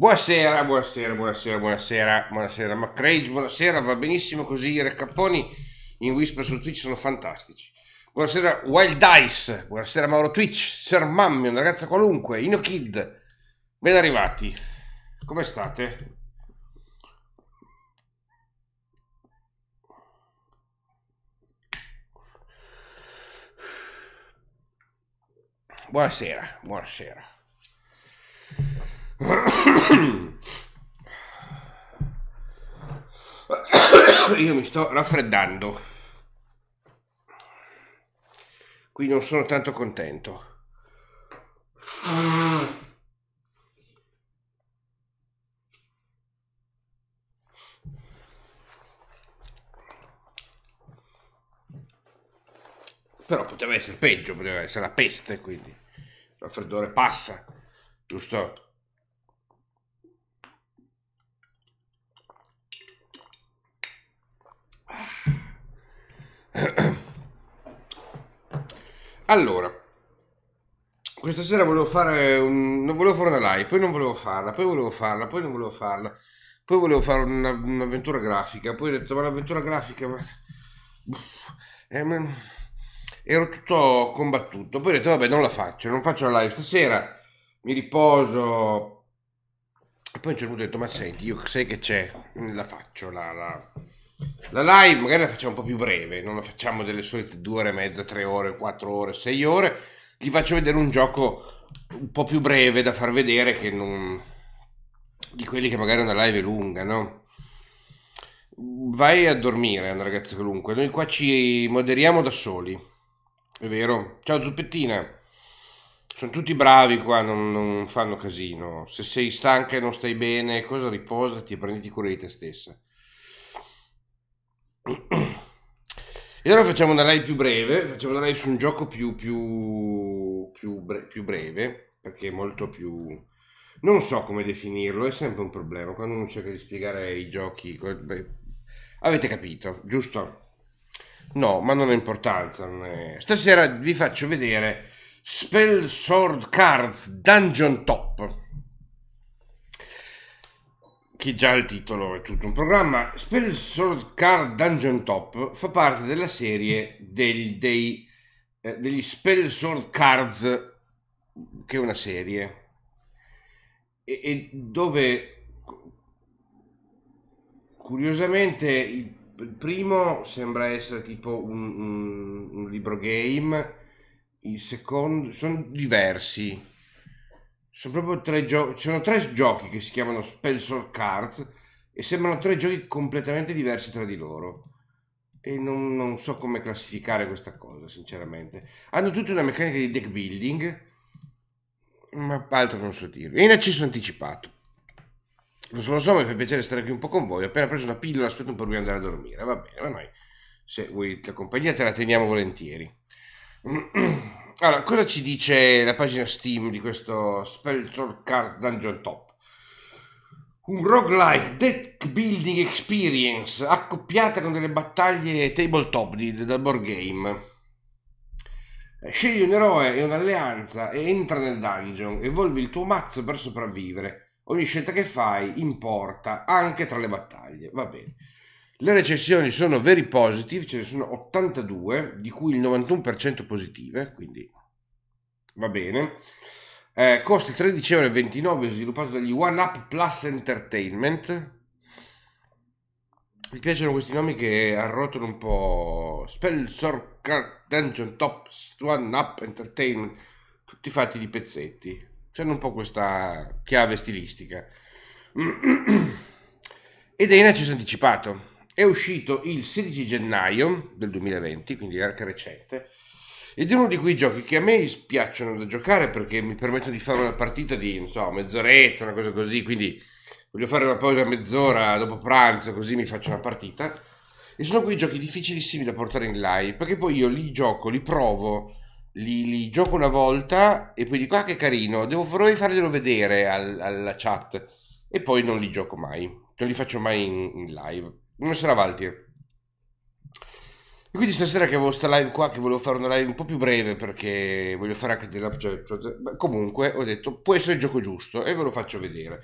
Buonasera, buonasera, buonasera, buonasera, buonasera Macrage, buonasera, va benissimo così i recapponi in Whisper su Twitch sono fantastici. Buonasera Wild Ice, buonasera Mauro Twitch, Sir Mammy, una ragazza qualunque, Ino Kid, ben arrivati. Come state? Buonasera, buonasera. Io mi sto raffreddando. Qui non sono tanto contento. Però poteva essere peggio, poteva essere la peste, quindi il raffreddore passa, giusto? allora, questa sera volevo fare, un, volevo fare una live, poi non volevo farla, poi volevo farla, poi non volevo farla, poi volevo fare una, un'avventura grafica, poi ho detto ma l'avventura grafica... Ma... Eh, ma... Ero tutto combattuto, poi ho detto vabbè non la faccio, non faccio la live stasera, mi riposo. E poi a un certo punto ho detto ma senti, io sai che c'è, la faccio la... la la live magari la facciamo un po' più breve, non la facciamo delle solite due ore e mezza, tre ore, quattro ore, sei ore. Gli faccio vedere un gioco un po' più breve da far vedere che non... di quelli che magari una live è lunga, no? Vai a dormire, ragazzi, qualunque. Noi qua ci moderiamo da soli. È vero? Ciao Zuppettina. Sono tutti bravi qua, non, non fanno casino. Se sei stanca e non stai bene, cosa riposati e prenditi cura di te stessa. E allora facciamo una live più breve, facciamo una live su un gioco più, più, più, bre- più breve, perché è molto più... Non so come definirlo, è sempre un problema, quando uno cerca di spiegare i giochi... Beh, avete capito, giusto? No, ma non ha importanza. Non è... Stasera vi faccio vedere Spell Sword Cards Dungeon Top che già il titolo è tutto un programma, Spell Sword Card Dungeon Top fa parte della serie del, dei, eh, degli Spellsword Cards, che è una serie, e, e dove curiosamente il, il, primo sembra essere tipo un, un, un libro game, il secondo sono diversi sono proprio tre giochi. Sono tre giochi che si chiamano Spencer Cards e sembrano tre giochi completamente diversi tra di loro. E non, non so come classificare questa cosa, sinceramente. Hanno tutti una meccanica di deck building, ma altro non so dirvi. È in accesso anticipato. Non so, lo so, mi fa piacere stare qui un po' con voi. Ho appena preso una pillola, aspetto un po' di andare a dormire. Va bene, ma noi, se vuoi la compagnia, te la teniamo volentieri. Allora, cosa ci dice la pagina Steam di questo Spellsword Card Dungeon Top? Un roguelike deck building experience accoppiata con delle battaglie tabletop di, da board game. Scegli un eroe e un'alleanza e entra nel dungeon, evolvi il tuo mazzo per sopravvivere. Ogni scelta che fai importa anche tra le battaglie. Va bene. Le recensioni sono very positive, ce ne sono 82, di cui il 91% positive, quindi va bene. Eh, costa 13,29 euro, sviluppato dagli One Up Plus Entertainment. Mi piacciono questi nomi che arrotolano un po'. Spellsor Dungeon Top One Up Entertainment, tutti fatti di pezzetti. Hanno un po' questa chiave stilistica. Ed Einac ci ha anticipato è uscito il 16 gennaio del 2020, quindi è anche recente, ed è uno di quei giochi che a me piacciono da giocare perché mi permettono di fare una partita di, non so, mezz'oretta, una cosa così, quindi voglio fare una pausa mezz'ora dopo pranzo, così mi faccio una partita. E sono quei giochi difficilissimi da portare in live, perché poi io li gioco, li provo, li, li gioco una volta e poi dico, ah che carino, devo farglielo vedere al, alla chat. E poi non li gioco mai, non li faccio mai in, in live non sarà Valtier. E quindi stasera che avevo questa live qua, che volevo fare una live un po' più breve perché voglio fare anche della... Cioè, comunque ho detto, può essere il gioco giusto e ve lo faccio vedere.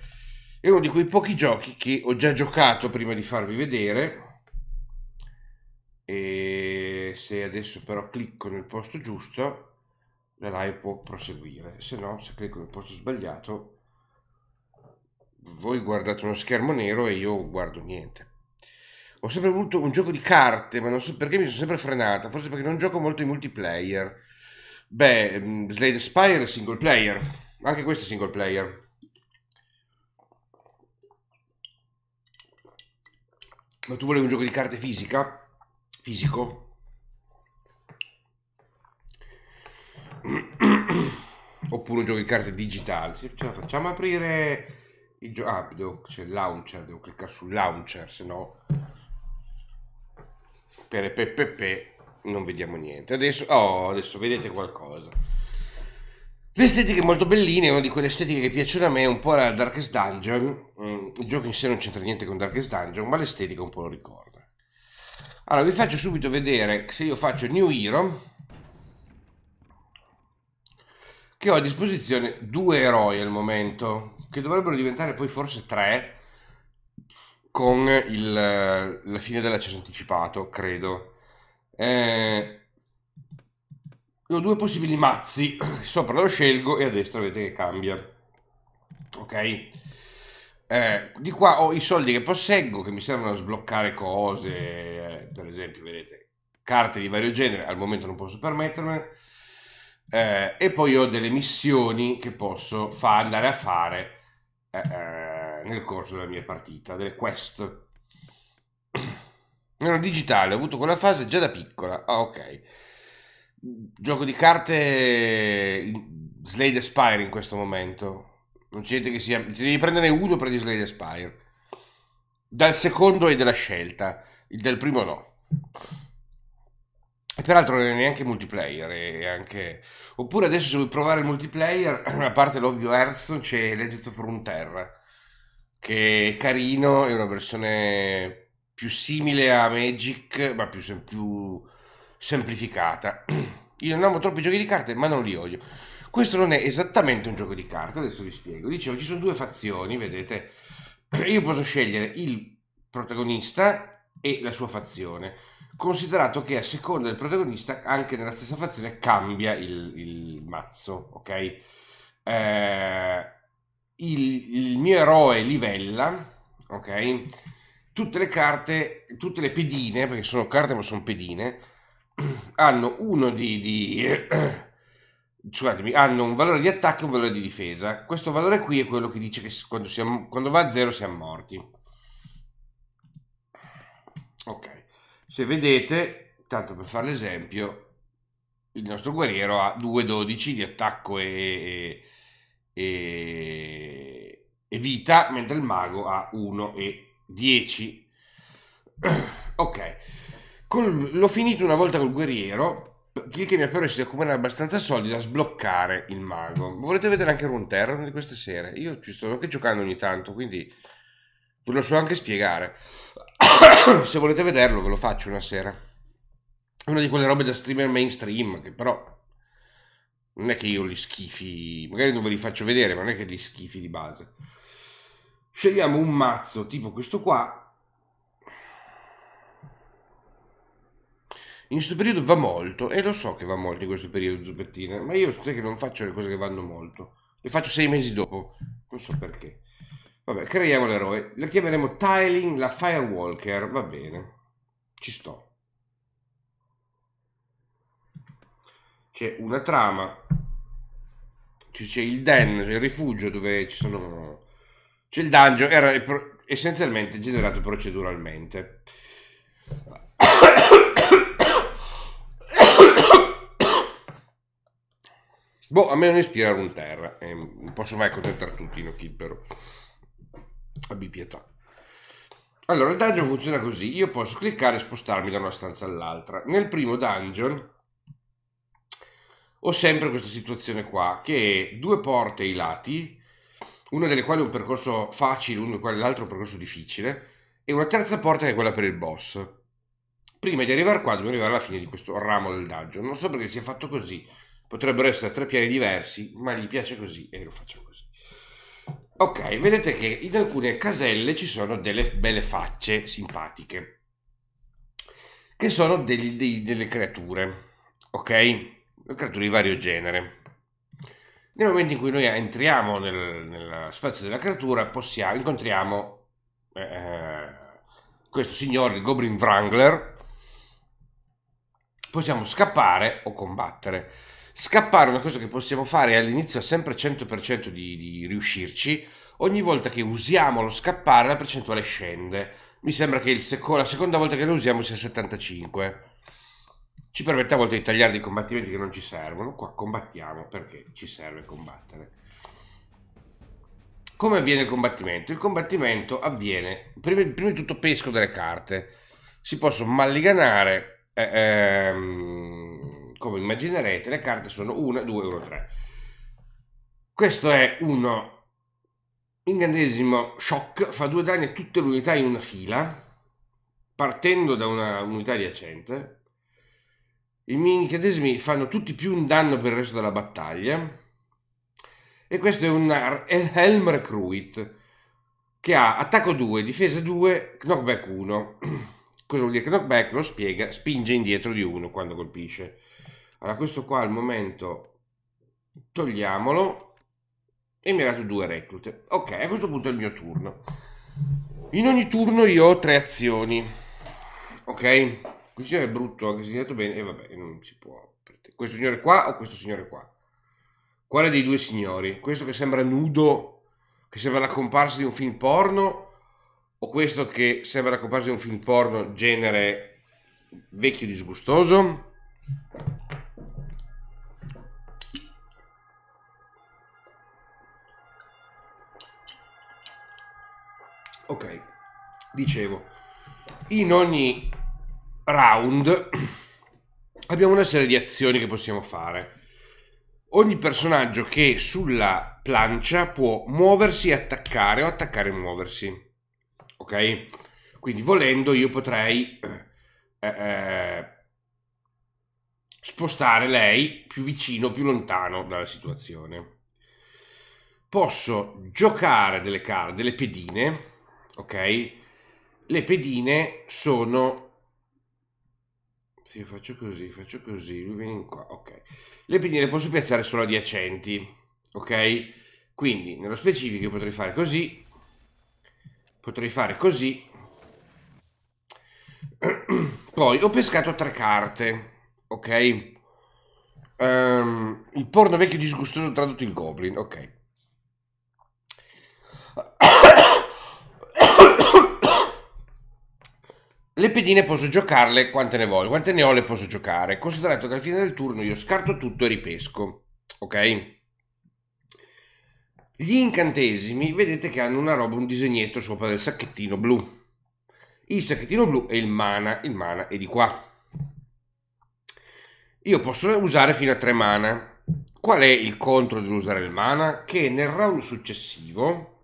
È uno di quei pochi giochi che ho già giocato prima di farvi vedere. E se adesso però clicco nel posto giusto, la live può proseguire. Se no, se clicco nel posto sbagliato, voi guardate uno schermo nero e io guardo niente ho sempre voluto un gioco di carte, ma non so perché mi sono sempre frenata, forse perché non gioco molto in multiplayer. Beh, mm, Slade Spire è single player, anche questo è single player. Ma tu volevi un gioco di carte fisica? Fisico? Oppure un gioco di carte digitale? ce la facciamo aprire il gioco. Ah, devo... c'è il launcher, devo cliccare sul launcher, se no per pepepe non vediamo niente. Adesso, oh, adesso vedete qualcosa. Le estetiche molto belline, una di quelle estetiche che piacciono a me, un po' la Darkest Dungeon. Mm, il gioco in sé non c'entra niente con Darkest Dungeon, ma l'estetica un po' lo ricorda. Allora, vi faccio subito vedere se io faccio New Hero, che ho a disposizione due eroi al momento, che dovrebbero diventare poi forse tre, con il, la fine dell'accesso anticipato, credo. Eh, ho due possibili mazzi, sopra lo scelgo e a destra vedete che cambia. Ok? Eh, di qua ho i soldi che posseggo che mi servono a sbloccare cose, eh, per esempio, vedete, carte di vario genere, al momento non posso permettermene. Eh, e poi ho delle missioni che posso fa, andare a fare Eh, eh nel corso della mia partita, delle quest. Era digitale, ho avuto quella fase già da piccola. Ah, ok. Gioco di carte Slade Aspire in questo momento. Non c'è niente che sia... Ti devi prendere uno, prendi Slade Aspire. Dal secondo è della scelta, il del primo no. E peraltro non è neanche multiplayer, è anche... Oppure adesso se vuoi provare il multiplayer, a parte l'ovvio Hearthstone, c'è Legend of Frontier che è carino, è una versione più simile a Magic, ma più, sem- più semplificata. Io non amo troppi giochi di carte, ma non li odio. Questo non è esattamente un gioco di carte, adesso vi spiego. Dicevo, ci sono due fazioni, vedete. Io posso scegliere il protagonista e la sua fazione, considerato che a seconda del protagonista, anche nella stessa fazione, cambia il, il mazzo, ok? Eh, il, il mio eroe livella, ok? Tutte le carte, tutte le pedine, perché sono carte ma sono pedine, hanno uno di, di scusatemi, hanno un valore di attacco e un valore di difesa. Questo valore qui è quello che dice che quando, siamo, quando va a zero siamo morti. Ok, se vedete, tanto per fare l'esempio, il nostro guerriero ha 2-12 di attacco e, e, e vita, mentre il mago ha 1 e 10. ok, Col, l'ho finito una volta col guerriero. Il che mi ha permesso di accumulare abbastanza soldi da sbloccare il mago. Volete vedere anche Runeterra di queste sere? Io ci sto anche giocando ogni tanto, quindi ve lo so anche spiegare. Se volete vederlo, ve lo faccio una sera. Una di quelle robe da streamer mainstream, che però non è che io li schifi, magari non ve li faccio vedere, ma non è che li schifi di base. Scegliamo un mazzo tipo questo qua. In questo periodo va molto, e lo so che va molto in questo periodo, Zubettina, ma io sai che non faccio le cose che vanno molto. Le faccio sei mesi dopo, non so perché. Vabbè, creiamo l'eroe. La chiameremo Tiling la Firewalker, va bene. Ci sto. c'è una trama, c'è il den, il rifugio dove ci sono... c'è il dungeon, era essenzialmente generato proceduralmente. Boh, a me non ispira un terra, eh, non posso mai accontentare tutti, no però. Abbi pietà. Allora, il dungeon funziona così, io posso cliccare e spostarmi da una stanza all'altra. Nel primo dungeon ho sempre questa situazione qua, che due porte ai lati, una delle quali è un percorso facile, una delle quali l'altro è un percorso difficile, e una terza porta che è quella per il boss. Prima di arrivare qua dobbiamo arrivare alla fine di questo ramo del dungeon. Non so perché sia fatto così, potrebbero essere tre piani diversi, ma gli piace così e lo faccio così. Ok, vedete che in alcune caselle ci sono delle belle facce simpatiche, che sono degli, dei, delle creature, ok? creature di vario genere. Nel momento in cui noi entriamo nel, nel spazio della creatura, possiamo, incontriamo eh, eh, questo signore, il Goblin Wrangler, possiamo scappare o combattere. Scappare è una cosa che possiamo fare all'inizio sempre 100% di, di riuscirci, ogni volta che usiamo lo scappare la percentuale scende. Mi sembra che seco la seconda volta che lo usiamo sia 75 ci permette a volte di tagliare dei combattimenti che non ci servono. Qua combattiamo perché ci serve combattere. Come avviene il combattimento? Il combattimento avviene, prima, prima di tutto pesco delle carte. Si possono malliganare, eh, ehm, come immaginerete, le carte sono 1, 2, 1, 3. Questo è uno incantesimo shock, fa due danni a tutte le unità in una fila, partendo da una unità adiacente i minichetesimi fanno tutti più un danno per il resto della battaglia. E questo è un Helm Recruit che ha attacco 2, difesa 2, knockback 1. Cosa vuol dire knockback? Lo spiega, spinge indietro di 1 quando colpisce. Allora questo qua al momento togliamolo e mi ha dato due reclute. Ok, a questo punto è il mio turno. In ogni turno io ho tre azioni. Ok? questo signore è brutto, anche se bene, e vabbè, non si può. Questo signore qua o questo signore qua? Quale dei due signori? Questo che sembra nudo, che sembra la comparsa di un film porno, o questo che sembra la comparsa di un film porno genere vecchio disgustoso? Ok, dicevo, in ogni round abbiamo una serie di azioni che possiamo fare. Ogni personaggio che sulla plancia può muoversi e attaccare o attaccare e muoversi. Ok? Quindi volendo io potrei eh, eh, spostare lei più vicino, più lontano dalla situazione. Posso giocare delle carte, delle pedine, ok? Le pedine sono sì, faccio così, faccio così, lui viene in qua, ok. Le pinne le posso piazzare solo adiacenti, ok? Quindi, nello specifico potrei fare così, potrei fare così. Poi ho pescato tre carte, ok? Um, il porno vecchio disgustoso tradotto il goblin, ok. Le pedine posso giocarle quante ne voglio, quante ne ho le posso giocare, considerato che alla fine del turno io scarto tutto e ripesco, ok? Gli incantesimi, vedete che hanno una roba, un disegnetto sopra del sacchettino blu. Il sacchettino blu è il mana, il mana è di qua. Io posso usare fino a tre mana. Qual è il contro dell'usare il mana? Che nel round successivo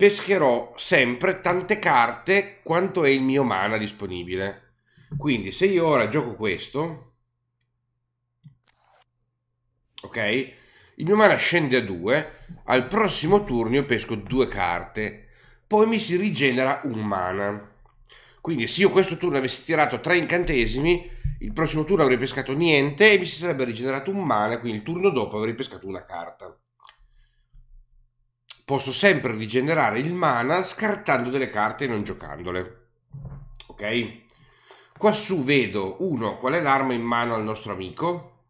pescherò sempre tante carte quanto è il mio mana disponibile. Quindi se io ora gioco questo, ok, il mio mana scende a 2, al prossimo turno io pesco due carte, poi mi si rigenera un mana. Quindi se io questo turno avessi tirato tre incantesimi, il prossimo turno avrei pescato niente e mi si sarebbe rigenerato un mana, quindi il turno dopo avrei pescato una carta posso sempre rigenerare il mana scartando delle carte e non giocandole. Ok? Quassù vedo, uno, qual è l'arma in mano al nostro amico,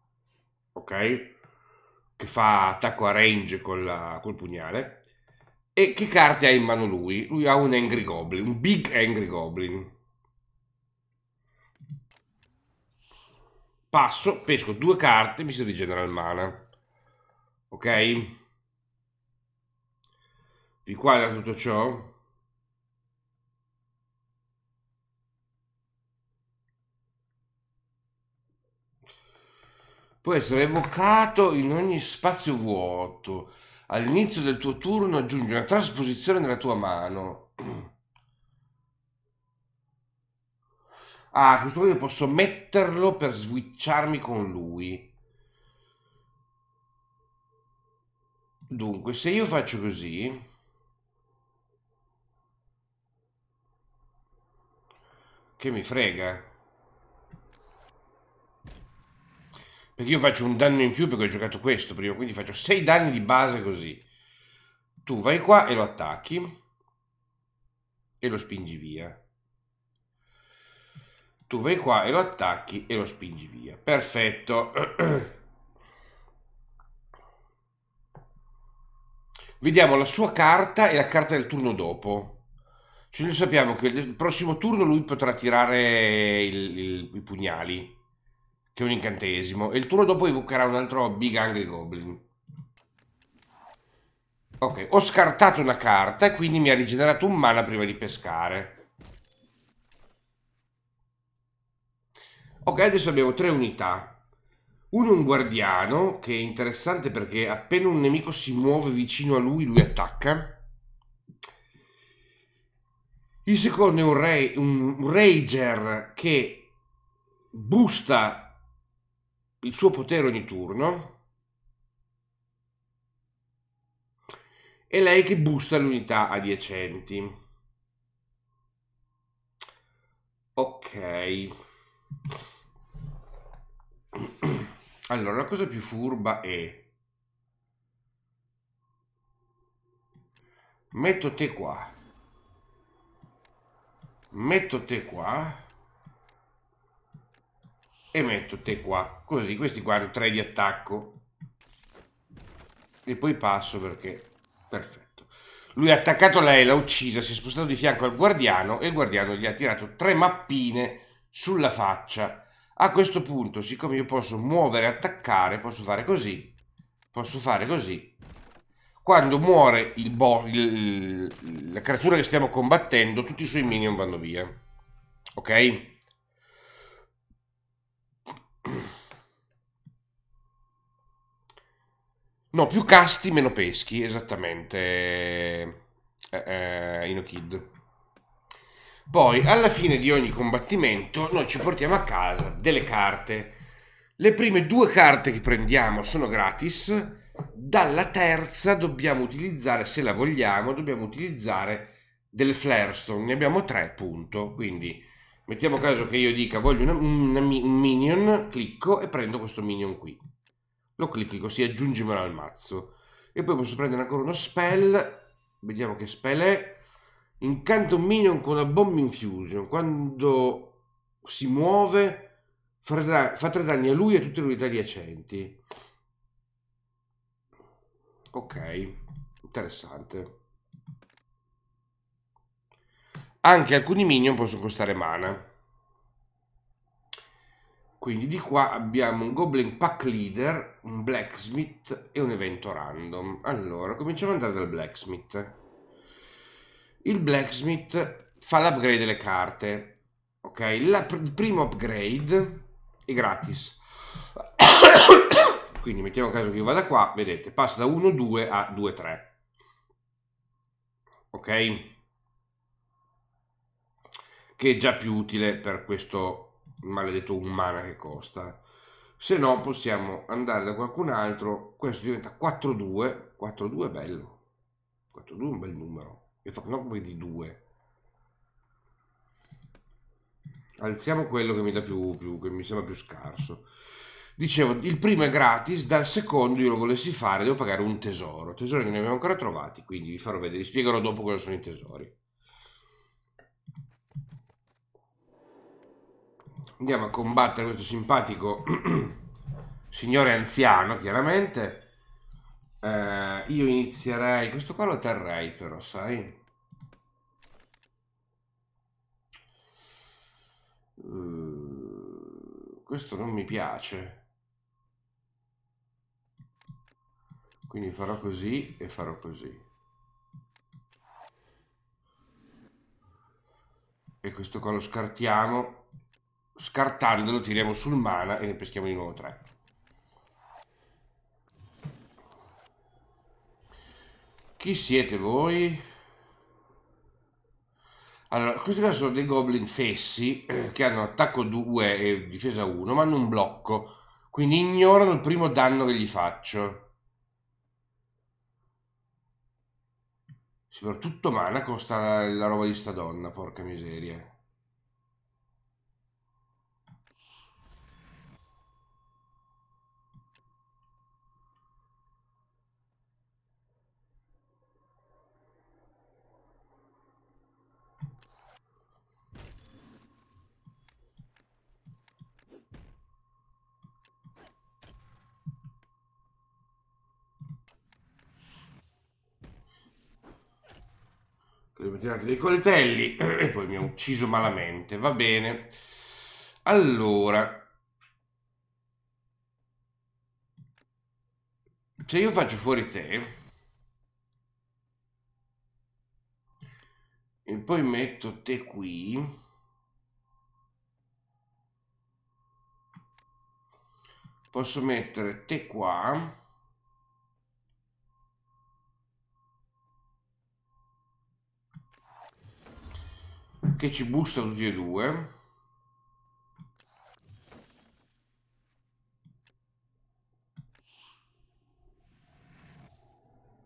ok? Che fa attacco a range la, col pugnale. E che carte ha in mano lui? Lui ha un Angry Goblin, un Big Angry Goblin. Passo, pesco due carte, mi si rigenera il mana. Ok? inquadra tutto ciò? Può essere evocato in ogni spazio vuoto. All'inizio del tuo turno aggiungi una trasposizione nella tua mano. Ah, questo io posso metterlo per switcharmi con lui. Dunque, se io faccio così, Che mi frega? Perché io faccio un danno in più perché ho giocato questo prima, quindi faccio 6 danni di base così. Tu vai qua e lo attacchi e lo spingi via. Tu vai qua e lo attacchi e lo spingi via. Perfetto. Vediamo la sua carta e la carta del turno dopo. Cioè, noi sappiamo che il prossimo turno lui potrà tirare il- il- i pugnali, che è un incantesimo, e il turno dopo evocherà un altro Big Angry Goblin. Ok, ho scartato una carta e quindi mi ha rigenerato un mana prima di pescare. Ok, adesso abbiamo tre unità. Uno è un guardiano, che è interessante perché appena un nemico si muove vicino a lui, lui attacca. Il secondo è un, re, un Rager che busta il suo potere ogni turno. E lei che busta l'unità adiacenti. Ok. Allora, la cosa più furba è... Metto te qua metto te qua e metto te qua così questi qua hanno 3 di attacco e poi passo perché perfetto lui ha attaccato lei l'ha uccisa si è spostato di fianco al guardiano e il guardiano gli ha tirato tre mappine sulla faccia a questo punto siccome io posso muovere attaccare posso fare così posso fare così quando muore il bo- il, la creatura che stiamo combattendo, tutti i suoi minion vanno via. Ok? No, più casti, meno peschi, esattamente, eh, eh Inokid. Poi, alla fine di ogni combattimento, noi ci portiamo a casa delle carte. Le prime due carte che prendiamo sono gratis, dalla terza dobbiamo utilizzare, se la vogliamo, dobbiamo utilizzare delle Flarestone. Ne abbiamo tre, punto. Quindi mettiamo caso che io dica voglio una, una, un minion, clicco e prendo questo minion qui. Lo clicco così aggiungimelo al mazzo. E poi posso prendere ancora uno spell. Vediamo che spell è. Incanto un minion con una bomb infusion. Quando si muove fa tre danni a lui e a tutte le unità adiacenti. Ok, interessante. Anche alcuni minion possono costare mana. Quindi di qua abbiamo un Goblin Pack Leader, un Blacksmith e un evento random. Allora, cominciamo ad andare dal Blacksmith. Il Blacksmith fa l'upgrade delle carte. Ok, La, il primo upgrade è gratis. Quindi mettiamo caso che io vada qua, vedete, passa da 1 2 a 2 3 Ok? Che è già più utile per questo maledetto un che costa. Se no possiamo andare da qualcun altro, questo diventa 4,2. 4,2 è bello. 4,2 è un bel numero. Io fa un upgrade di 2 alziamo quello che mi, più, più, che mi sembra più scarso Dicevo, il primo è gratis, dal secondo io lo volessi fare, devo pagare un tesoro. Tesori non ne abbiamo ancora trovati, quindi vi farò vedere, vi spiegherò dopo cosa sono i tesori. Andiamo a combattere questo simpatico signore anziano, chiaramente. Eh, io inizierei... Questo qua lo terrei però, sai? Eh, questo non mi piace. quindi farò così e farò così e questo qua lo scartiamo scartandolo tiriamo sul mana e ne peschiamo di nuovo 3 chi siete voi? Allora, questi qua sono dei goblin fessi eh, che hanno attacco 2 e difesa 1 ma hanno un blocco quindi ignorano il primo danno che gli faccio Soprattutto mana costa la roba di sta donna, porca miseria. dei coltelli e poi mi ha ucciso malamente, va bene. Allora, se io faccio fuori te e poi metto te qui posso mettere te qua che ci busta tutti e due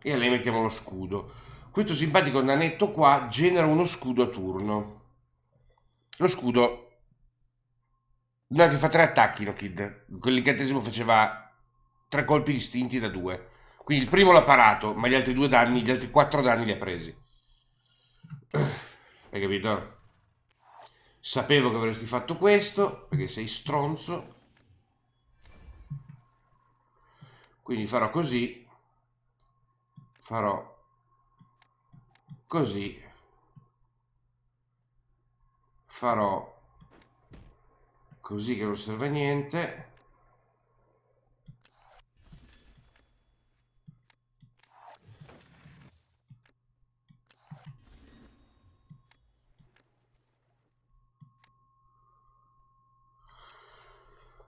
e a lei mettiamo lo scudo questo simpatico nanetto qua genera uno scudo a turno lo scudo No, che fa tre attacchi lo Kid. Quell'incantesimo faceva tre colpi distinti da due. Quindi il primo l'ha parato, ma gli altri due danni, gli altri quattro danni li ha presi. Hai capito? Sapevo che avresti fatto questo, perché sei stronzo. Quindi farò così. Farò così. Farò così che non serve a niente.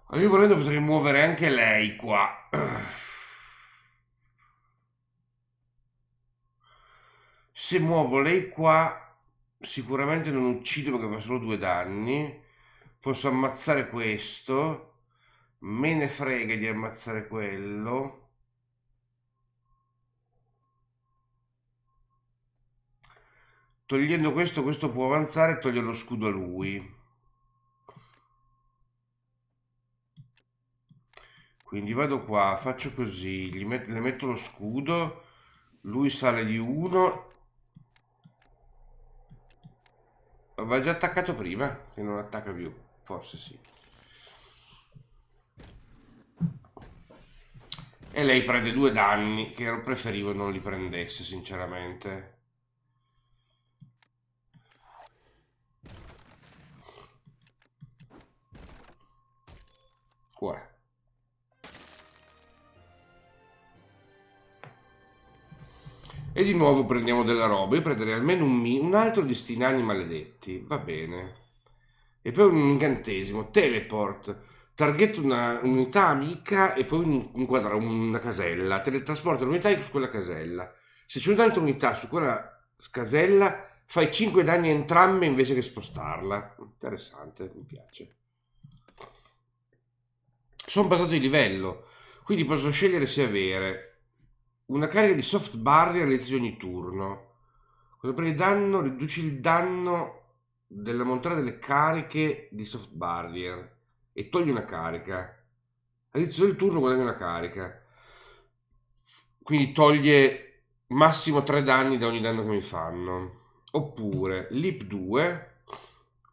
Allora io volendo potrei muovere anche lei qua. Se muovo lei qua, sicuramente non uccido perché fa solo due danni. Posso ammazzare questo. Me ne frega di ammazzare quello. Togliendo questo, questo può avanzare e togliere lo scudo a lui. Quindi vado qua, faccio così, gli met le metto lo scudo, lui sale di uno. Aveva già attaccato prima, che non attacca più, forse sì. E lei prende due danni che preferivo non li prendesse, sinceramente. di nuovo prendiamo della roba. Io prenderei almeno un, un altro di sti nani maledetti. Va bene. E poi un incantesimo. Teleport. Target una unità amica e poi inquadra una casella. Teletrasporta l'unità su quella casella. Se c'è un'altra unità su quella casella, fai 5 danni a entrambe invece che spostarla. Interessante, mi piace. Sono passato di livello, quindi posso scegliere se avere una carica di soft bar realizzi ogni turno. Quando prendi danno, riduci il danno della montata delle cariche di soft barrier e togli una carica. All'inizio del turno guadagni una carica. Quindi toglie massimo 3 danni da ogni danno che mi fanno. Oppure lip 2,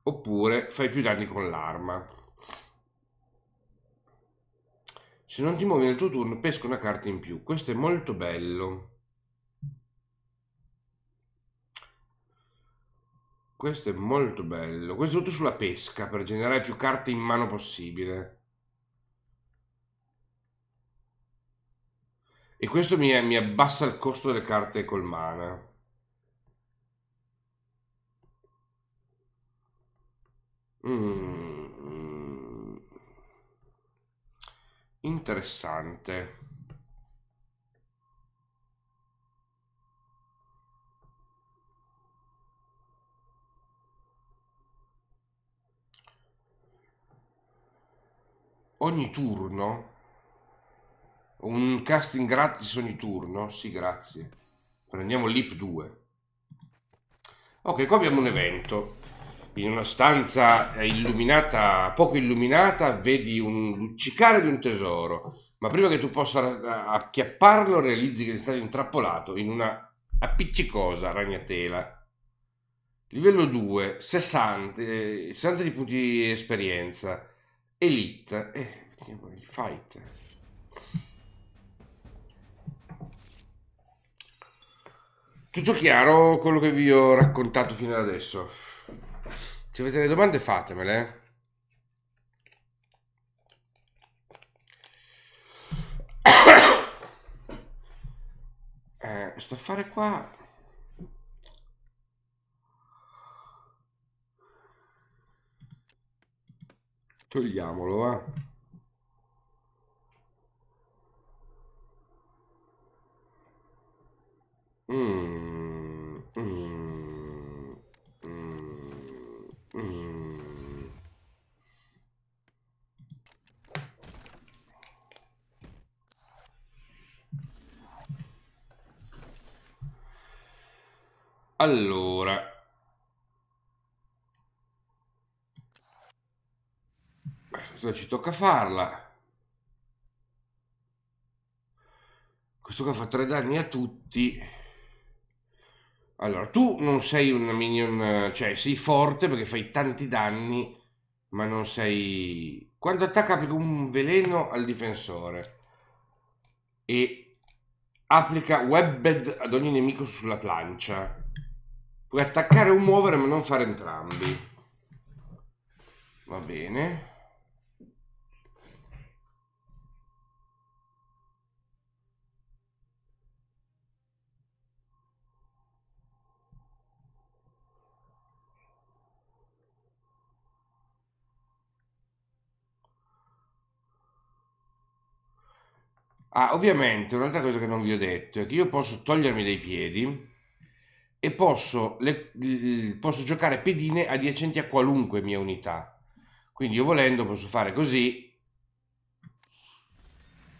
oppure fai più danni con l'arma. Se non ti muovi nel tuo turno, pesca una carta in più. Questo è molto bello. Questo è molto bello. Questo è tutto sulla pesca, per generare più carte in mano possibile. E questo mi, mi abbassa il costo delle carte col mana. Mmm... interessante ogni turno un casting gratis ogni turno sì grazie prendiamo l'ip 2 ok qua abbiamo un evento in una stanza eh, illuminata, poco illuminata, vedi un luccicare di un tesoro, ma prima che tu possa eh, acchiapparlo realizzi che sei stato intrappolato in una appiccicosa ragnatela. Livello 2, 60, eh, 60 di punti esperienza, elite, eh, fight. Tutto chiaro quello che vi ho raccontato fino ad adesso? Se avete delle domande fatemele. Eh, sto a fare qua togliamolo va eh. mm. Mm. Allora. Beh, ci tocca farla. Questo qua fa tre danni a tutti. Allora, tu non sei una minion, cioè sei forte perché fai tanti danni, ma non sei... Quando attacca applica un veleno al difensore e applica webbed ad ogni nemico sulla plancia. Puoi attaccare o muovere ma non fare entrambi. Va bene. Ah, ovviamente un'altra cosa che non vi ho detto è che io posso togliermi dai piedi e posso, le, posso giocare pedine adiacenti a qualunque mia unità. Quindi io volendo posso fare così.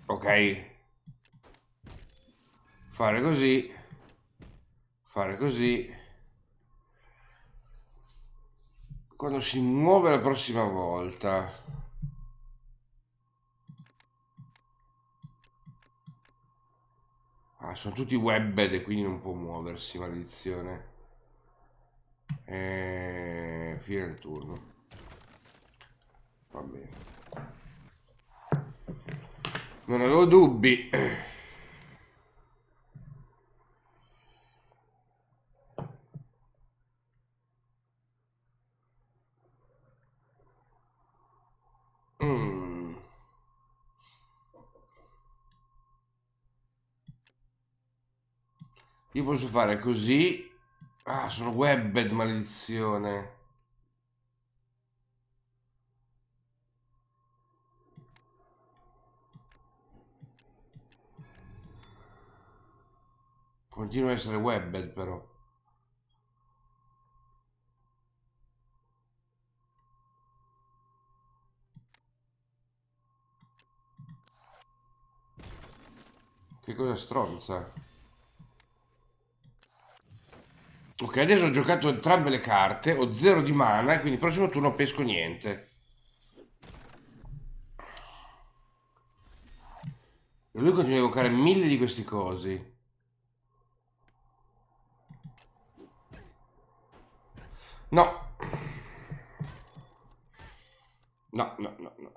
Ok. Fare così. Fare così. Quando si muove la prossima volta. Ah, sono tutti webbed e quindi non può muoversi, maledizione. E... Eh, fine il turno. Va bene. Non avevo dubbi. Mm. Io posso fare così. Ah, sono webbed, maledizione. Continua a essere webbed però. Che cosa stronza? Ok, adesso ho giocato entrambe le carte, ho zero di mana, quindi il prossimo turno pesco niente. E lui continua a evocare mille di questi cosi. No. No, no, no, no.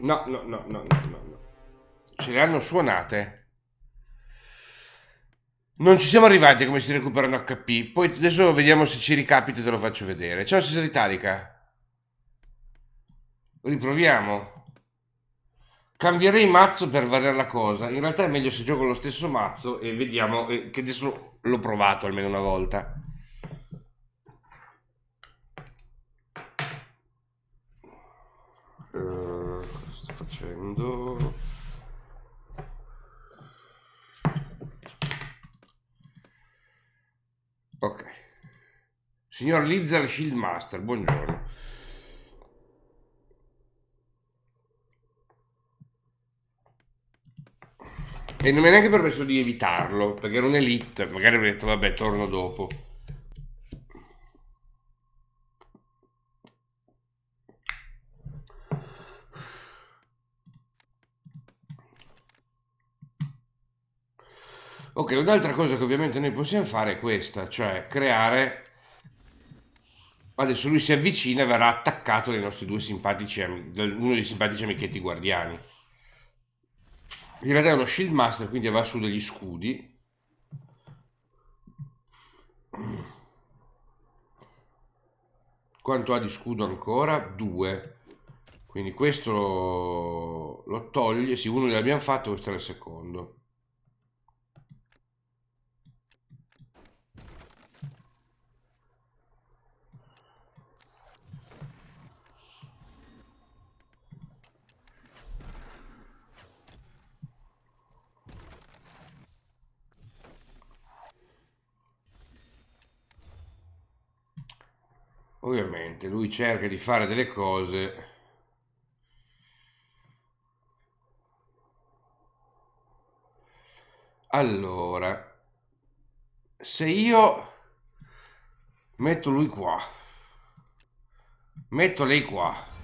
No, no, no, no, no, no. Ce le hanno suonate. Non ci siamo arrivati come si recuperano HP. Poi adesso vediamo se ci ricapita e te lo faccio vedere. Ciao Cesare Italica. Riproviamo. Cambierei mazzo per variare la cosa. In realtà è meglio se gioco lo stesso mazzo e vediamo eh, che adesso l'ho provato almeno una volta. Uh, sto facendo? Ok. Signor Lizard Shieldmaster, buongiorno. E non mi è neanche permesso di evitarlo, perché era un elite, magari avrei detto vabbè torno dopo. Ok, un'altra cosa che ovviamente noi possiamo fare è questa, cioè creare... Adesso lui si avvicina e verrà attaccato dai nostri due simpatici amici, uno dei simpatici amichetti guardiani. In realtà è uno shield master, quindi va su degli scudi. Quanto ha di scudo ancora? Due. Quindi questo lo, toglie, sì, uno l'abbiamo fatto, questo era il secondo. niente, lui cerca di fare delle cose allora se io metto lui qua metto lei qua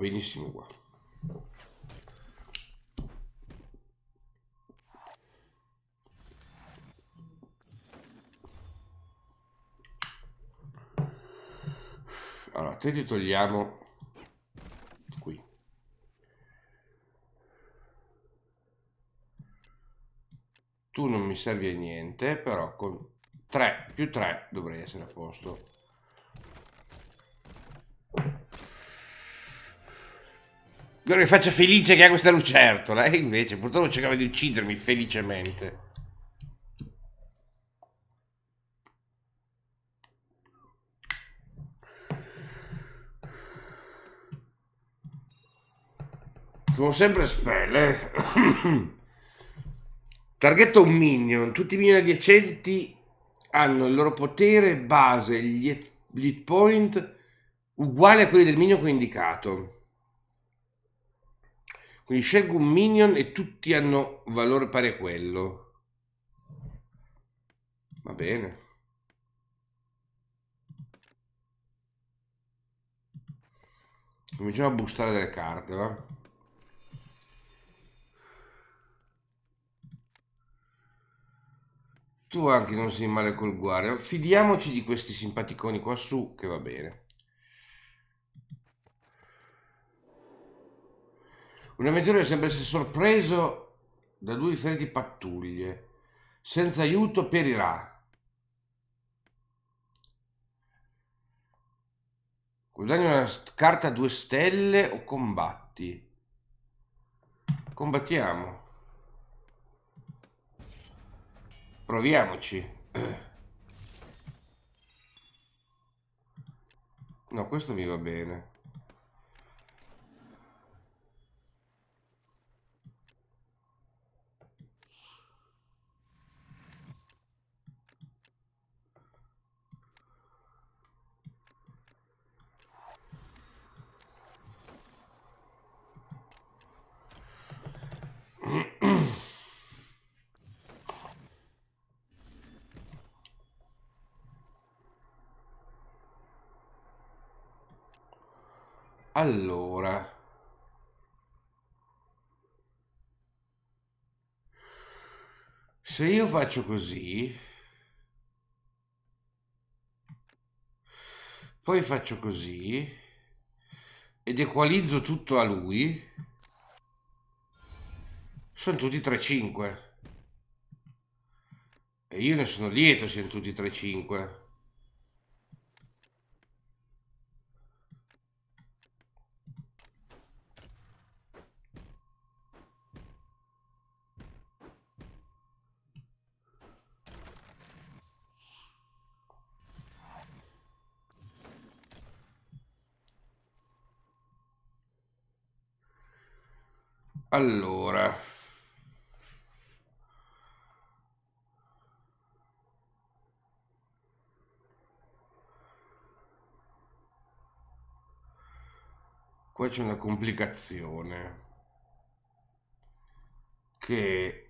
benissimo uguale. Allora, te li togliamo qui. Tu non mi servi a niente, però con 3 più 3 dovrei essere a posto. Spero che faccia felice che ha questa lucertola. E invece, purtroppo cercava di uccidermi felicemente. Come sempre spelle. Eh. Targhetto un minion. Tutti i minion adiacenti hanno il loro potere base, gli hit point, uguale a quelli del minion che ho indicato. Quindi scelgo un minion e tutti hanno valore pari a quello. Va bene. Cominciamo a bustare delle carte, va? Tu anche non sei male col guardia. Fidiamoci di questi simpaticoni qua su, che va bene. Un avventuriero sembra essere sorpreso da due differenti pattuglie. Senza aiuto perirà. Guadagni una carta a due stelle o combatti. Combattiamo. Proviamoci. No, questo mi va bene. Allora. Se io faccio così, poi faccio così, ed equalizzo tutto a lui, sono tutti 3-5. E io ne sono lieto siano tutti 3-5. Allora. Qua c'è una complicazione. Che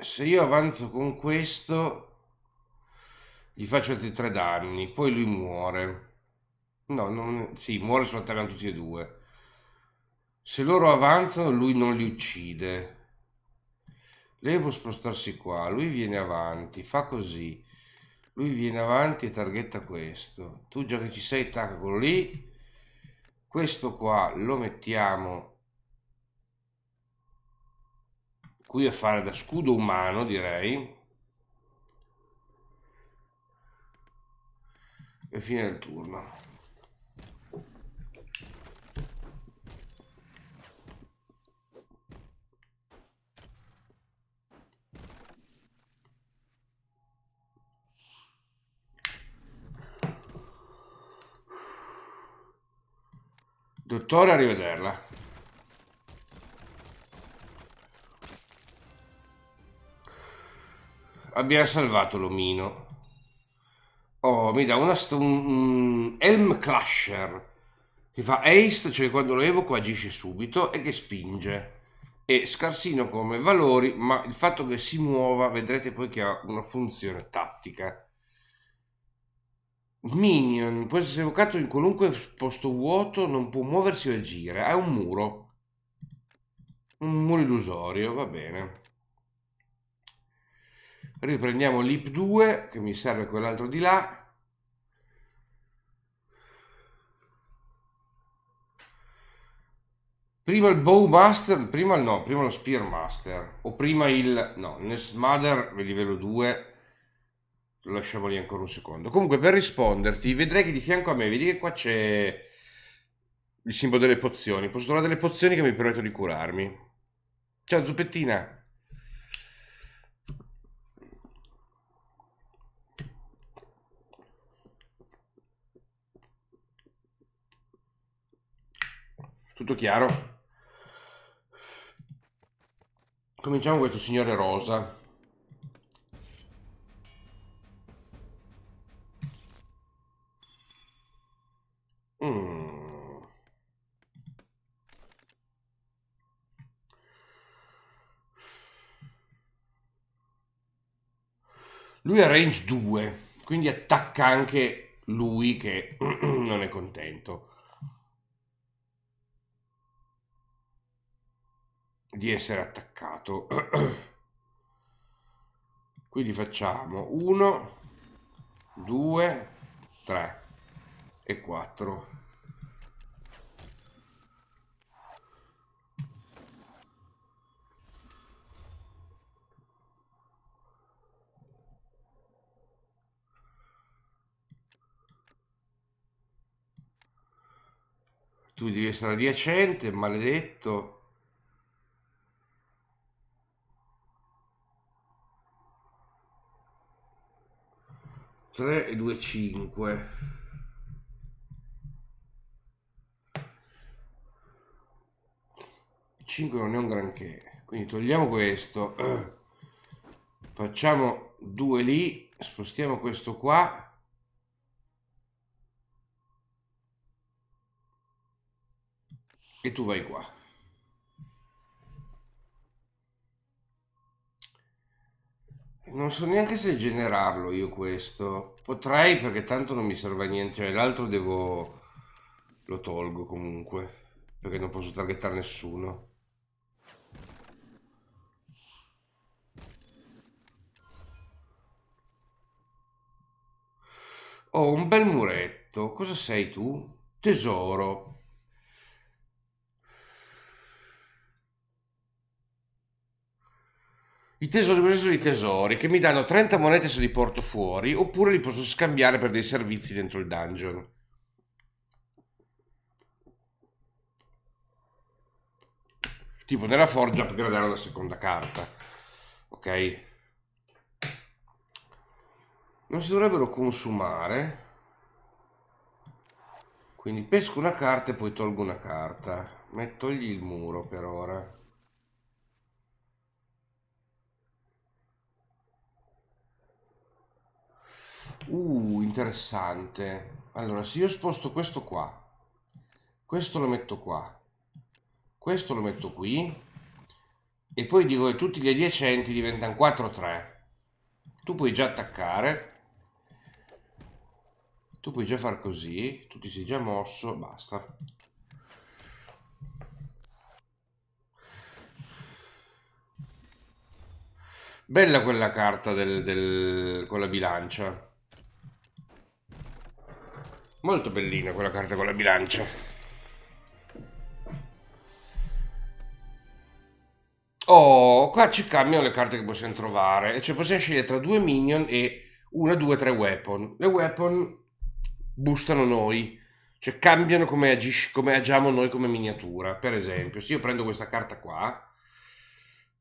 se io avanzo con questo gli faccio altri tre danni, poi lui muore. No, non, sì, muore sulla terra tutti e due. Se loro avanzano, lui non li uccide. Lei può spostarsi qua, lui viene avanti, fa così. Lui viene avanti e targhetta questo. Tu già che ci sei, tacca quello lì. Questo qua lo mettiamo qui a fare da scudo umano, direi. E fine del turno. Dottore, arrivederla. Abbiamo salvato l'omino. Oh, mi dà una un Helm Clasher che fa haste, cioè quando lo evoco agisce subito e che spinge. È scarsino come valori, ma il fatto che si muova vedrete poi che ha una funzione tattica. Minion può essere evocato in qualunque posto vuoto, non può muoversi o agire. Ha un muro. Un muro illusorio, va bene. Riprendiamo l'IP 2, che mi serve quell'altro di là. Prima il Bowmaster, prima il no, prima lo Spearmaster. O prima il... no, Nestmother, livello 2, lasciamo lì ancora un secondo. Comunque, per risponderti, vedrai che di fianco a me, vedi che qua c'è il simbolo delle pozioni. Posso trovare delle pozioni che mi permettono di curarmi. Ciao, zuppettina. Tutto chiaro? Cominciamo con questo signore rosa. Lui ha range 2, quindi attacca anche lui che non è contento. Di essere attaccato. quindi facciamo 1, 2, 3 e 4. tu devi essere adiacente, maledetto. Tre e due cinque. Cinque non è un granché. Quindi togliamo questo. Facciamo due lì. Spostiamo questo qua. e tu vai qua. Non so neanche se generarlo io questo. Potrei perché tanto non mi serve a niente. Cioè l'altro devo... Lo tolgo comunque. Perché non posso targettare nessuno. Oh, un bel muretto. Cosa sei tu? Tesoro. I tesori, questi sono i tesori che mi danno 30 monete se li porto fuori oppure li posso scambiare per dei servizi dentro il dungeon. Tipo nella forgia upgradare una seconda carta. Ok? Non si dovrebbero consumare. Quindi pesco una carta e poi tolgo una carta. Mettogli il muro per ora. Uh, interessante. Allora, se io sposto questo qua, questo lo metto qua, questo lo metto qui, e poi dico che tutti gli adiacenti diventano 4-3. Tu puoi già attaccare, tu puoi già far così, tu ti sei già mosso, basta. Bella quella carta del, del, con la bilancia. Molto bellina quella carta con la bilancia. Oh, qua ci cambiano le carte che possiamo trovare. Cioè possiamo scegliere tra due minion e una, due, tre weapon. Le weapon boostano noi. Cioè cambiano come, agisci, come agiamo noi come miniatura. Per esempio, se io prendo questa carta qua.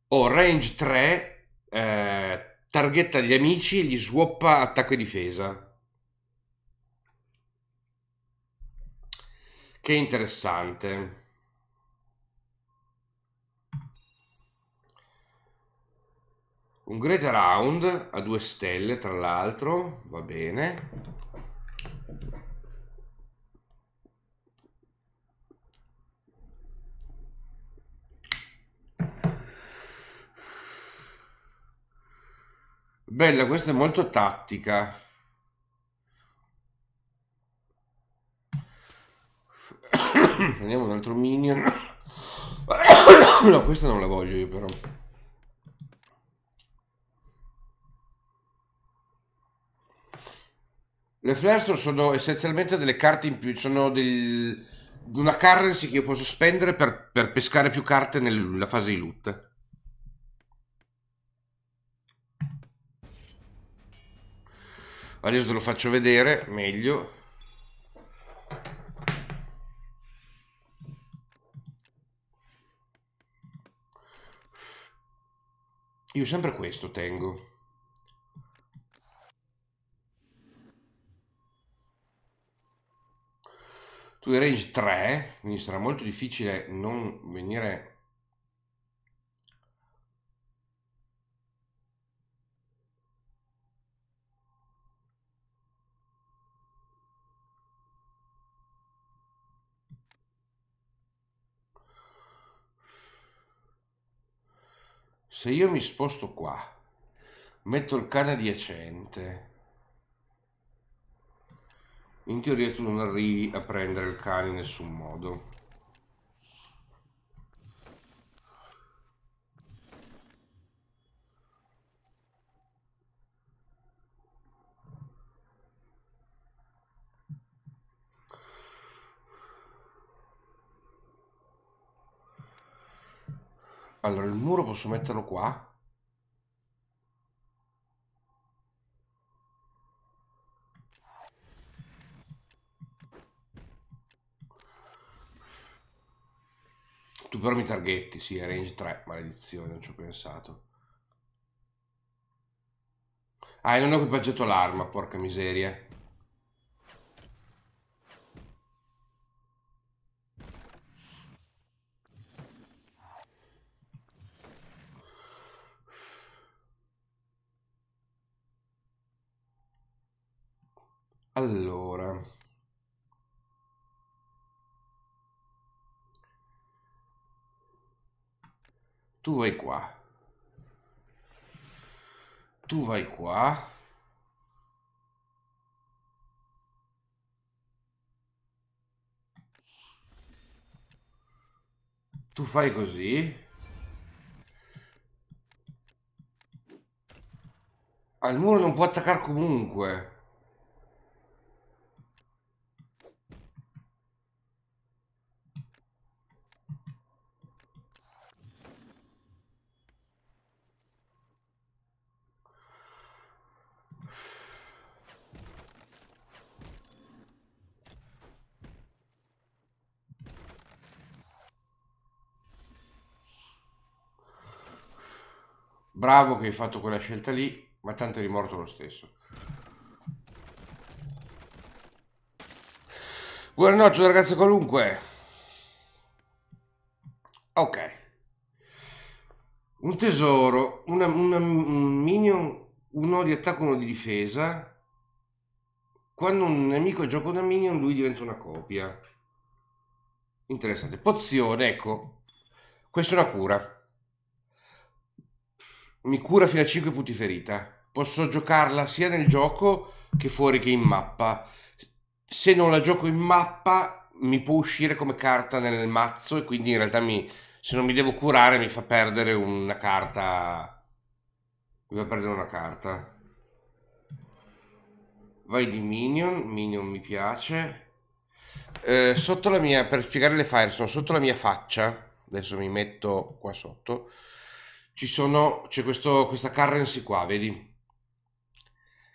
Ho range 3. Eh, targhetta gli amici e gli swappa attacco e difesa che interessante. Un Great Round a due stelle, tra l'altro, va bene. Bella, questa è molto tattica. Prendiamo un altro minion. no, questa non la voglio io però. Le flare sono essenzialmente delle carte in più, sono del, una currency che io posso spendere per, per pescare più carte nella fase di loot. Adesso te lo faccio vedere meglio. Io sempre questo tengo. Tu range 3, quindi sarà molto difficile non venire se io mi sposto qua, metto il cane adiacente, in teoria tu non arrivi a prendere il cane in nessun modo. Allora, il muro posso metterlo qua? Tu però mi targhetti, sì, è range 3, maledizione, non ci ho pensato. Ah, e non ho equipaggiato l'arma, porca miseria. Allora. Tu vai qua. Tu vai qua. Tu fai così. Al muro non può attaccare comunque. Bravo che hai fatto quella scelta lì, ma tanto eri morto lo stesso. Buonanotte, ragazzo qualunque. Ok. Un tesoro, una, una, un minion, uno di attacco, uno di difesa. Quando un nemico gioca una minion, lui diventa una copia. Interessante. Pozione, ecco. Questa è una cura mi cura fino a 5 punti ferita. Posso giocarla sia nel gioco che fuori che in mappa. Se non la gioco in mappa, mi può uscire come carta nel mazzo e quindi in realtà mi, se non mi devo curare mi fa perdere una carta. Mi fa perdere una carta. Vai di Minion, Minion mi piace. Eh, sotto la mia, per spiegare le fire, sono sotto la mia faccia. Adesso mi metto qua sotto ci sono, c'è questo, questa currency qua, vedi?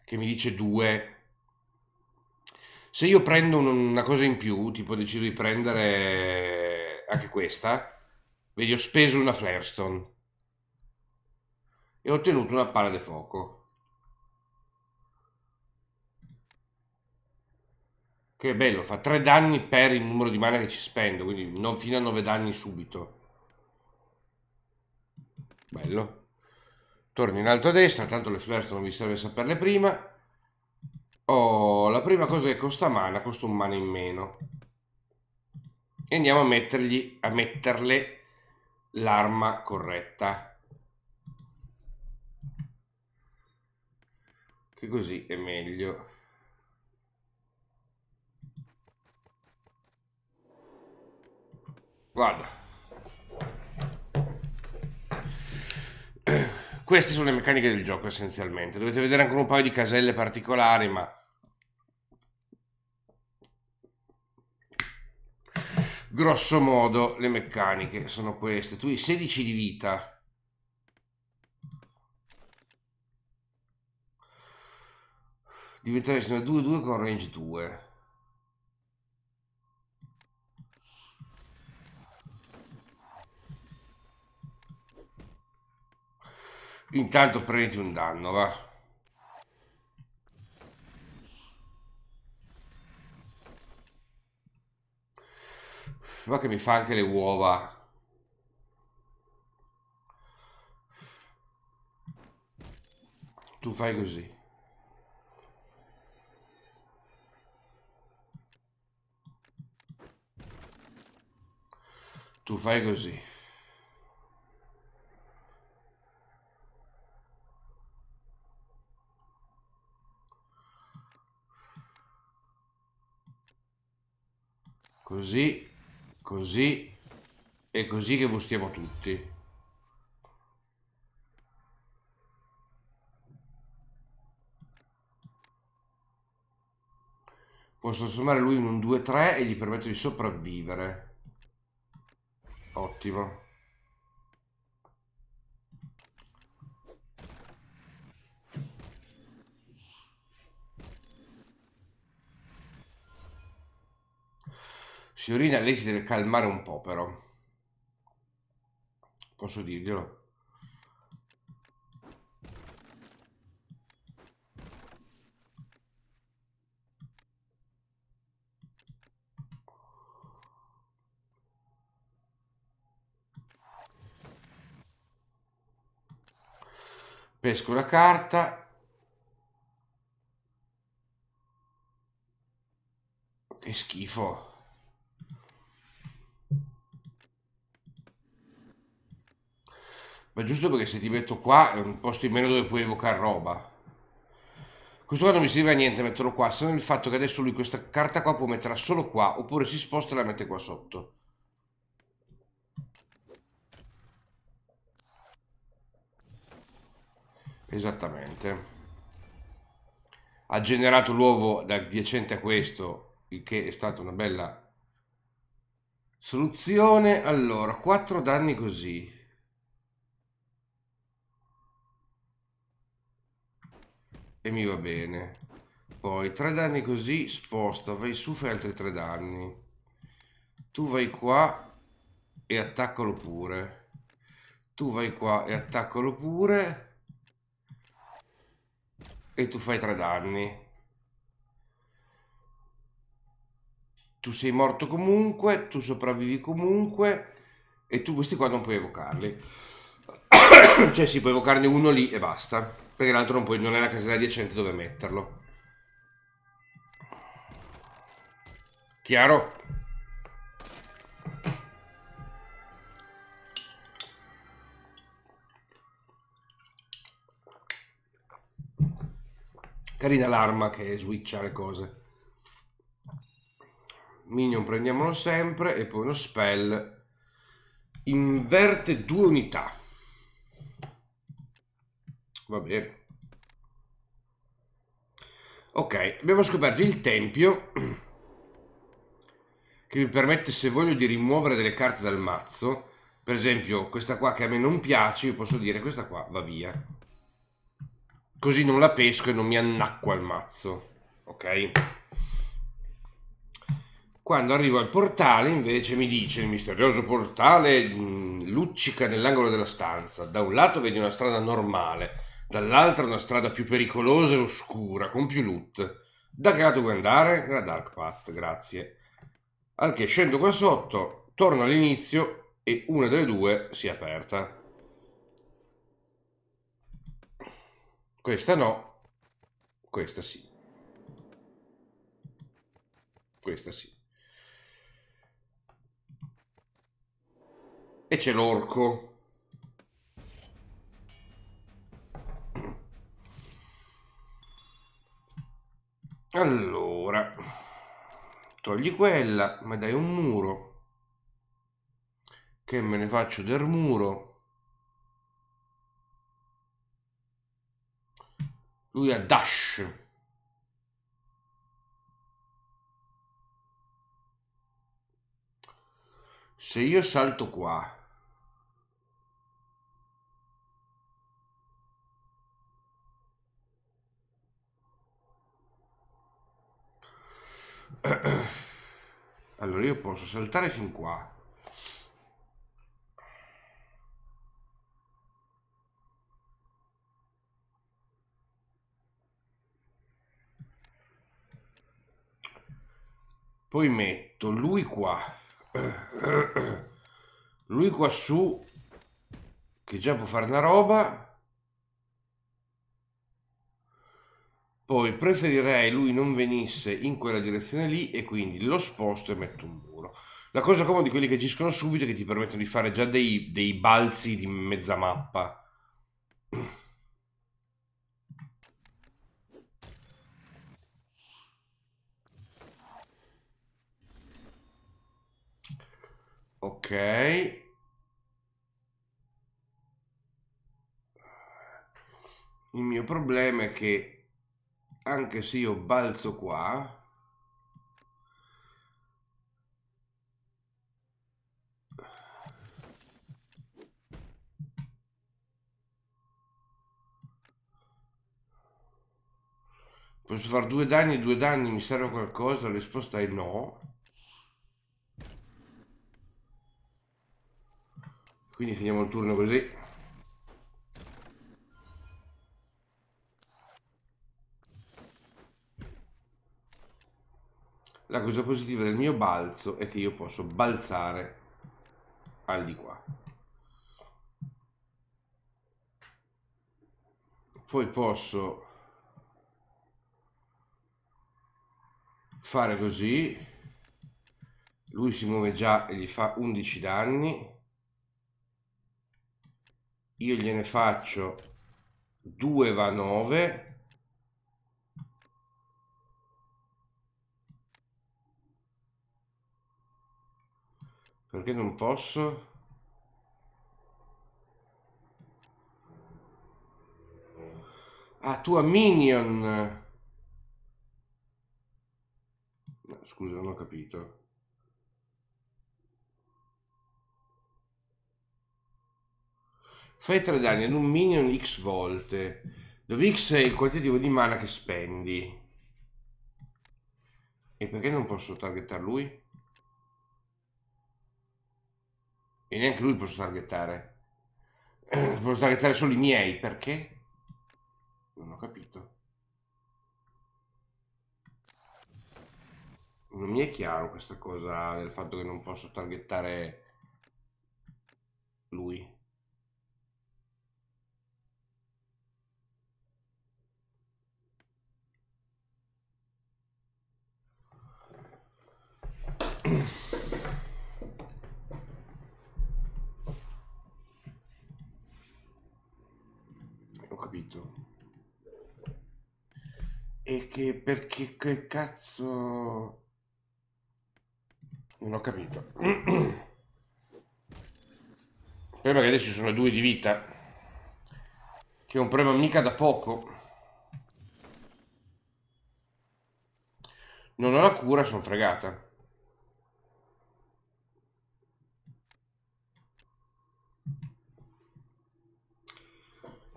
Che mi dice 2. Se io prendo una cosa in più, tipo decido di prendere anche questa, vedi, ho speso una Flarestone e ho ottenuto una palla di fuoco. Che bello, fa 3 danni per il numero di mana che ci spendo, quindi non, fino a 9 danni subito bello torno in alto a destra tanto le flirt non mi serve saperle prima oh la prima cosa che costa mana costa un mana in meno e andiamo a mettergli a metterle l'arma corretta che così è meglio guarda Queste sono le meccaniche del gioco essenzialmente. Dovete vedere ancora un paio di caselle particolari, ma... Grosso modo le meccaniche sono queste. Tu hai 16 di vita. Diventeresti una 2-2 con range 2. Intanto prendi un danno, va. Va che mi fa anche le uova. Tu fai così. Tu fai così. così, così e così che bustiamo tutti. Posso trasformare lui in un 2-3 e gli permetto di sopravvivere. Ottimo. Signorina, lei si deve calmare un po', però. Posso dirglielo? Pesco una carta. Che schifo. Ma giusto perché se ti metto qua è un posto in meno dove puoi evocare roba. Questo qua non mi serve a niente metterlo qua, se non il fatto che adesso lui questa carta qua può metterla solo qua, oppure si sposta e la mette qua sotto. Esattamente. Ha generato l'uovo da adiacente a questo, il che è stata una bella soluzione. Allora, 4 danni così. e mi va bene. Poi tre danni così, sposta, vai su, fai altri tre danni. Tu vai qua e attaccalo pure. Tu vai qua e attaccalo pure. E tu fai tre danni. Tu sei morto comunque, tu sopravvivi comunque e tu questi qua non puoi evocarli. cioè si sì, può evocarne uno lì e basta. Perché l'altro non, puoi, non è la casella adiacente dove metterlo. Chiaro? Carina l'arma che switcha le cose. Minion prendiamolo sempre e poi uno spell inverte due unità va bene ok abbiamo scoperto il tempio che mi permette se voglio di rimuovere delle carte dal mazzo per esempio questa qua che a me non piace io posso dire questa qua va via così non la pesco e non mi annacqua il mazzo ok quando arrivo al portale invece mi dice il misterioso portale mm, luccica nell'angolo della stanza da un lato vedi una strada normale dall'altra una strada più pericolosa e oscura, con più loot. Da che lato vuoi andare? Nella Dark Path, grazie. Al che scendo qua sotto, torno all'inizio e una delle due si è aperta. Questa no, questa sì. Questa sì. E c'è l'orco. Allora, togli quella, ma dai un muro. Che me ne faccio del muro? Lui ha dash. Se io salto qua Allora io posso saltare fin qua. Poi metto lui qua. Lui qua su che già può fare una roba Poi preferirei lui non venisse in quella direzione lì e quindi lo sposto e metto un muro. La cosa comoda di quelli che agiscono subito è che ti permettono di fare già dei, dei balzi di mezza mappa. Ok. Il mio problema è che anche se io balzo qua Posso fare due danni e due danni, mi serve qualcosa? La risposta è no. Quindi finiamo il turno così. La cosa positiva del mio balzo è che io posso balzare al di qua. Poi posso fare così. Lui si muove già e gli fa 11 danni. Io gliene faccio 2 va 9 perché non posso ah tua minion scusa non ho capito fai tre danni ad un minion x volte dove x è il quantitativo di mana che spendi e perché non posso targettare lui? E neanche lui posso targettare. posso targettare solo i miei, perché? Non ho capito. Non mi è chiaro questa cosa del fatto che non posso targettare lui. capito. e che perché che cazzo non ho capito il problema che adesso ci sono due di vita che è un problema mica da poco non ho la cura sono fregata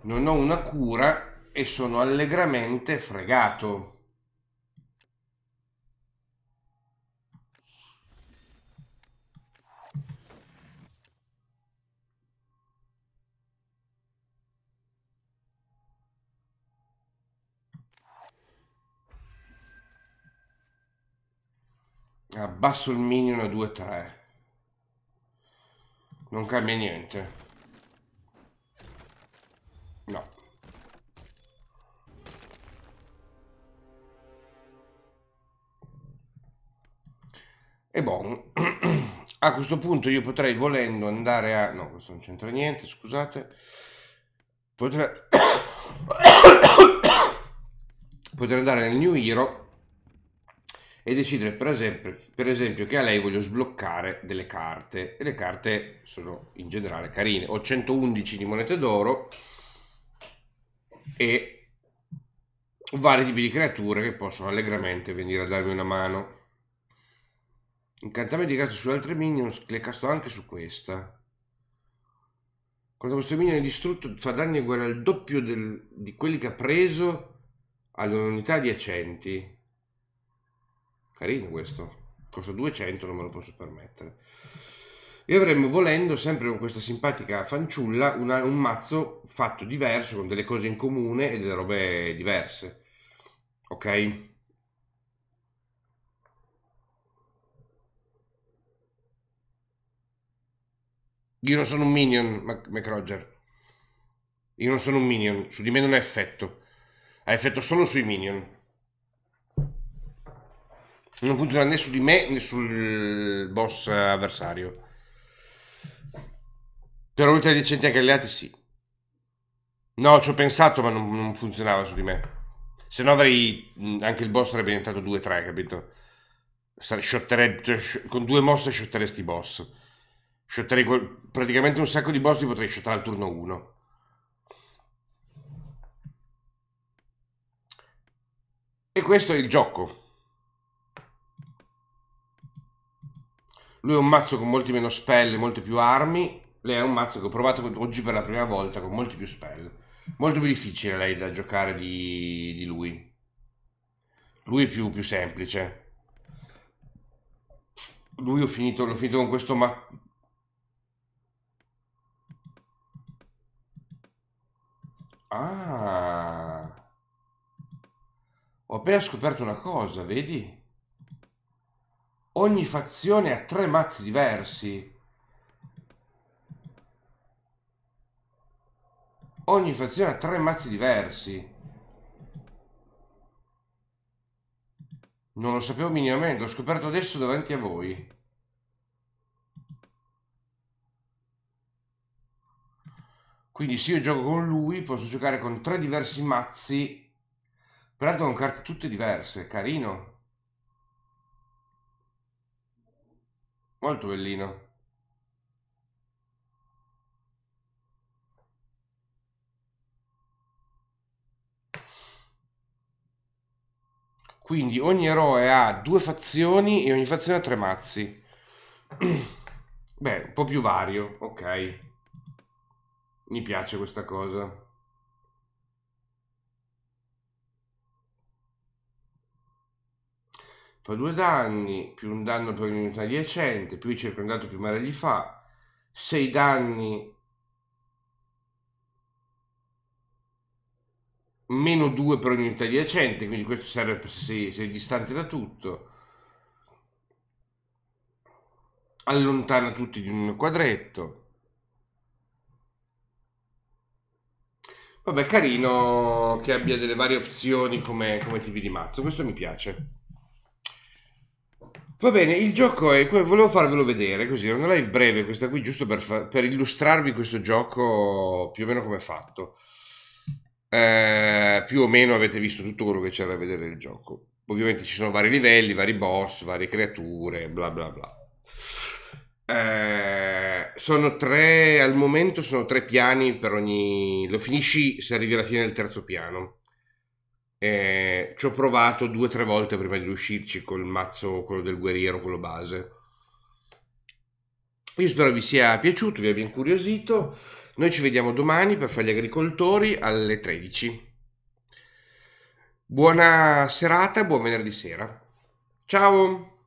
non ho una cura e sono allegramente fregato. Abbasso il minion a 2-3. Non cambia niente. No. E buono. A questo punto io potrei volendo andare a... No, questo non c'entra niente, scusate. Potrei... potrei andare nel New Hero e decidere per esempio, per esempio, che a lei voglio sbloccare delle carte e le carte sono in generale carine ho 111 di monete d'oro e vari tipi di creature che possono allegramente venire a darmi una mano. Incantamenti di cazzo su altre minion, le casto anche su questa. Quando questo minion è distrutto fa danni uguali al doppio del, di quelli che ha preso alle unità adiacenti. Carino questo. Costa 200, non me lo posso permettere e avremmo volendo sempre con questa simpatica fanciulla una, un mazzo fatto diverso con delle cose in comune e delle robe diverse ok io non sono un minion McRoger io non sono un minion su di me non ha effetto ha effetto solo sui minion non funziona né su di me né sul boss avversario però lui te decenti anche alleati, sì. No, ci ho pensato, ma non, non funzionava su di me. Se no avrei... anche il boss sarebbe diventato 2-3, capito? Sare, cioè, con due mosse shotteresti i boss. Shotterei praticamente un sacco di boss li potrei shottare al turno 1. E questo è il gioco. Lui è un mazzo con molti meno spelle, molte più armi lei è un mazzo che ho provato oggi per la prima volta con molti più spell. Molto più difficile lei da giocare di, di lui. Lui è più, più semplice. Lui ho finito, l'ho finito con questo ma... Ah! Ho appena scoperto una cosa, vedi? Ogni fazione ha tre mazzi diversi. Ogni fazione ha tre mazzi diversi. Non lo sapevo minimamente, l'ho scoperto adesso davanti a voi. Quindi se io gioco con lui, posso giocare con tre diversi mazzi, peraltro con carte tutte diverse, carino. Molto bellino. Quindi ogni eroe ha due fazioni e ogni fazione ha tre mazzi. Beh, un po' più vario, ok. Mi piace questa cosa. Fa due danni, più un danno per ogni unità adiacente, più il circondato più male gli fa. Sei danni meno 2 per ogni unità adiacente, quindi questo serve per se sei distante da tutto. Allontana tutti di un quadretto. Vabbè, carino che abbia delle varie opzioni come, come tipi di mazzo, questo mi piace. Va bene, il gioco è... volevo farvelo vedere, così, è una live breve questa qui, giusto per, per illustrarvi questo gioco più o meno come è fatto. Eh, più o meno avete visto tutto quello che c'era da vedere del gioco. Ovviamente ci sono vari livelli, vari boss, varie creature, bla bla bla. Eh, sono tre al momento sono tre piani per ogni lo finisci se arrivi alla fine del terzo piano eh, ci ho provato due o tre volte prima di riuscirci col mazzo quello del guerriero quello base io spero vi sia piaciuto vi abbia incuriosito noi ci vediamo domani per fare gli agricoltori alle 13. Buona serata, buon venerdì sera. Ciao!